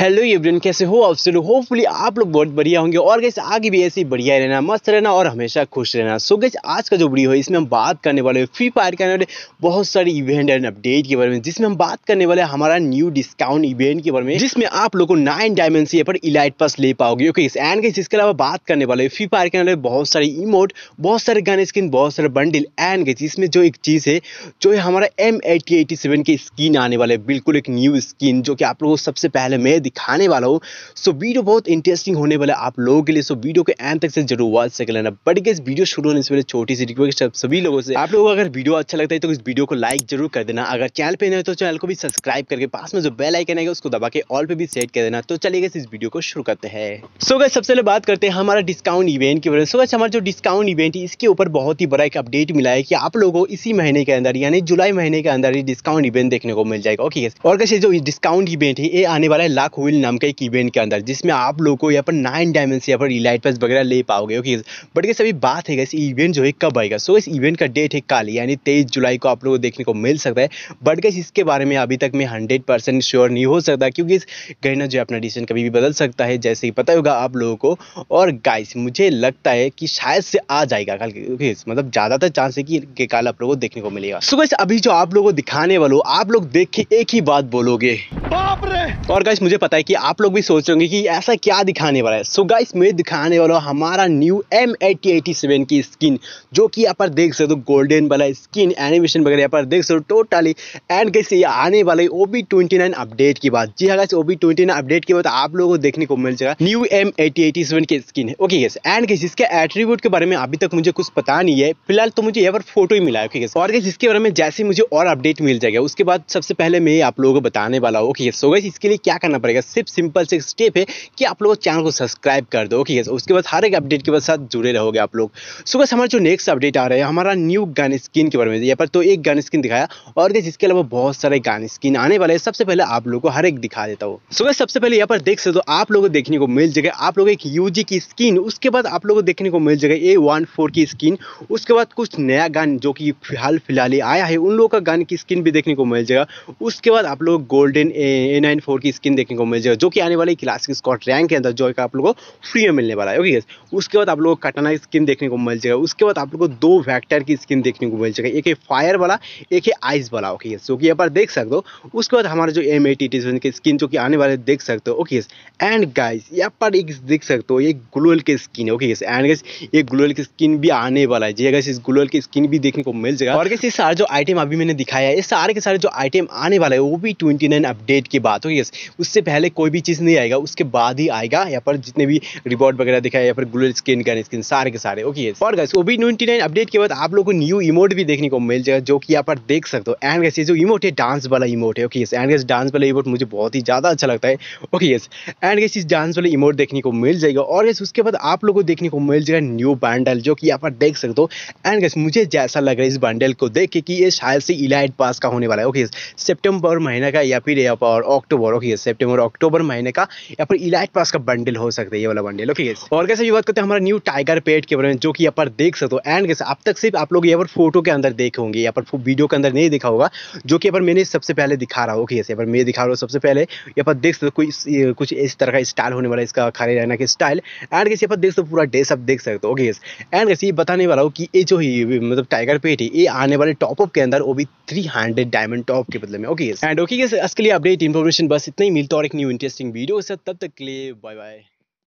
hello everyone कैसे हो आप सब लोग होपफुली आप लोग बहुत बढ़िया होंगे और गैस आगे भी ऐसे ही बढ़िया रहना मस्त रहना और हमेशा खुश रहना सो so, गैस आज का जो वीडियो है इसमें हम बात करने वाले हैं फ्री फायर के आने वाले बहुत सारे इवेंट एंड अपडेट के बारे में जिसमें हम बात करने वाले हैं हमारा न्यू डिस्काउंट इवेंट के बारे में जिसमें आप लोग को नाइन डायमंड पर इलाइट पास ले पाओगे ओके एंड गैस इसके अलावा बात करने वाले फ्री फायर के आने बहुत सारे इमोट बहुत सारे गन स्किन बहुत सारे बंडिल एंड गैस इसमें जो एक चीज़ है जो है हमारा एम एटी एटी सेवन की स्किन आने वाले बिल्कुल एक न्यू स्किन जो कि आप लोगों को सबसे पहले मैं दिखाने वाला हूँ सो वीडियो बहुत इंटरेस्टिंग होने वाला है आप लोगों के लिए सो वीडियो के एंड तक से जरूर वॉच सक लेना बट गए वीडियो शुरू होने से पहले छोटी सी रिक्वेस्ट है सभी लोगों से आप लोगों को अगर वीडियो अच्छा लगता है तो इस वीडियो को लाइक जरूर कर देना अगर चैनल पर नहीं तो चैनल को भी सब्सक्राइब करके पास में जो बेल आइकन है उसको दबा के ऑल पर भी सेट कर देना तो चलिए इस वीडियो को शुरू करते हैं सो गए सबसे पहले बात करते हैं हमारा डिस्काउंट इवेंट के बारे में सो गए हमारा जो डिस्काउंट इवेंट है इसके ऊपर बहुत ही बड़ा एक अपडेट मिला है कि आप लोगों को इसी महीने के अंदर यानी जुलाई महीने के अंदर ही डिस्काउंट इवेंट देखने को मिल जाएगा ओके और कैसे जो डिस्काउंट इवेंट है ये आने वाला है लाख व्हील नाम का एक इवेंट के अंदर जिसमें आप लोग को यहाँ पर नाइन डायमंड यहाँ पर इलाइट पास वगैरह ले पाओगे ओके बट ये सभी बात है इस इवेंट जो है कब आएगा सो इस इवेंट का डेट है कल यानी तेईस जुलाई को आप लोग को देखने को मिल सकता है बट गैस इसके बारे में अभी तक मैं हंड्रेड परसेंट श्योर नहीं हो सकता क्योंकि गहना जो है अपना डिसीजन कभी भी बदल सकता है जैसे ही पता होगा आप लोगों को और गाइस मुझे लगता है कि शायद से आ जाएगा कल मतलब ज़्यादातर चांस है कि कल आप लोगों को देखने को मिलेगा सो गैस अभी जो आप लोगों को दिखाने वालों आप लोग देख के एक ही बात बोलोगे बाप रे और गाइस मुझे पता है कि आप लोग भी सोच रहे होंगे कि ऐसा क्या दिखाने वाला है सो गाइस मैं दिखाने वाला हूँ हमारा न्यू एम एटी की स्किन जो कि यहाँ पर देख सकते हो गोल्डन वाला स्किन एनिमेशन वगैरह यहाँ पर देख सकते हो टोटली एंड गाइस ये आने वाले है ओ बी अपडेट की बात जी हाँ गाइस ओ बी अपडेट की बात आप लोगों को देखने को मिल जाएगा न्यू एम एटी की स्किन है ओके गैस एंड गाइस इसके एट्रीब्यूट के बारे में अभी तक मुझे कुछ पता नहीं है फिलहाल तो मुझे यहाँ पर फोटो ही मिला है ओके गैस और गैस इसके बारे में जैसे मुझे और अपडेट मिल जाएगा उसके बाद सबसे पहले मैं आप लोगों को बताने वाला हूँ ओके यस सो गई इसके लिए क्या करना पड़ेगा सिर्फ सिंपल से स्टेप है कि आप लोग चैनल को सब्सक्राइब कर दो ओके उसके बाद हर एक अपडेट के साथ जुड़े रहोगे आप लोग सो गैस हमारा जो नेक्स्ट अपडेट आ रहा है हमारा न्यू गन स्किन के बारे में यहाँ पर तो एक गन स्किन दिखाया और गैस इसके अलावा बहुत सारे गन स्किन आने वाले हैं सबसे पहले आप लोग को हर एक दिखा देता हूँ सो गैस सबसे पहले यहाँ पर देख सकते हो आप लोग को देखने को मिल जाएगा आप लोग एक यूजी की स्किन उसके बाद आप लोग को देखने को मिल जाएगा ए वन फोर की स्किन उसके बाद कुछ नया गन जो कि फिलहाल फिलहाल ही आया है उन लोगों का गन की स्किन भी देखने को मिल जाएगा उसके बाद आप लोग golden A A nine four की स्किन देखने को मिल जाएगा जो कि आने वाली क्लासिक स्कॉट रैंक के अंदर जो है आप लोगों को फ्री में मिलने वाला है ओके उसके बाद आप लोगों को कटाना स्किन देखने को मिल जाएगा उसके बाद आप लोगों को दो वैक्टर की स्किन देखने को मिल जाएगा एक है फायर वाला एक है आइस वाला ओके जो कि यहाँ पर देख सकते हो उसके बाद हमारे जो एम एटी टी की स्किन जो कि आने वाले देख सकते हो ओके एंड गाइज यहाँ पर एक देख सकते हो ये ग्लोअल की स्किन है ओके एंड गाइस ये ग्लोअल की स्किन भी आने वाला है जी गाइस इस ग्लोअल की स्किन भी देखने को मिल जाएगा और गाइस ये सारे जो आइटम अभी मैंने दिखाया है ये सारे के सारे जो आइटम आने वाला है वो भी ट्वेंटी अपडेट डेट की बात हो यस उससे पहले कोई भी चीज़ नहीं आएगा उसके बाद ही आएगा यहाँ पर जितने भी रिवॉर्ड वगैरह दिखाए या फिर ग्लोल स्किन गन स्किन सारे के सारे ओके यस और गैस ओबी नाइन अपडेट के बाद आप लोगों को न्यू इमोट भी देखने को मिल जाएगा जो कि यहाँ पर देख सकते हो एंड गैस ये जो इमोट है डांस वाला इमोट है okay yes and guys dance वाला इमोट मुझे बहुत ही ज़्यादा अच्छा लगता है ओके यस एंड गैस इस डांस वाला इमोट देखने को मिल जाएगा और गैस उसके बाद आप लोग को देखने को मिल जाएगा न्यू बैंडल जो कि यहाँ पर देख सकते हो एंड गैस मुझे जैसा लग रहा है इस बैंडल को देख के कि ये शायद से इलाइट पास का होने वाला है ओके सेप्टेम्बर महीने का या फिर यहाँ और अक्टूबर ओके सेप्टेम्बर अक्टूबर महीने का या फिर इलाइट पास का बंडल हो सकता है ये वाला बंडल ओके और कैसे ये बात करते हैं हमारा न्यू टाइगर पेट के बारे में जो कि यहाँ पर देख सकते हो एंड कैसे अब तक सिर्फ आप लोग यहाँ पर फोटो के अंदर देखे होंगे यहाँ पर वीडियो के अंदर नहीं दिखा होगा जो कि यहाँ पर मैंने सबसे पहले दिखा रहा हूँ ओके यहाँ पर मैं दिखा रहा हूँ सबसे पहले यहाँ पर देख सकते हो कोई कुछ इस तरह का स्टाइल होने वाला इसका खाली रहना के स्टाइल एंड कैसे यहाँ पर देख सकते हो पूरा डे सब देख सकते हो ओके एंड कैसे ये बताने वाला हूँ कि ये जो ही मतलब टाइगर पेट है ये आने वाले टॉपअप के अंदर वो भी थ्री डायमंड टॉप के बदले में ओके एंड ओके इसके लिए अपडेट अपडेट इन्फॉर्मेशन बस इतना ही मिलता और एक न्यू इंटरेस्टिंग वीडियो से तब तक के लिए बाय बाय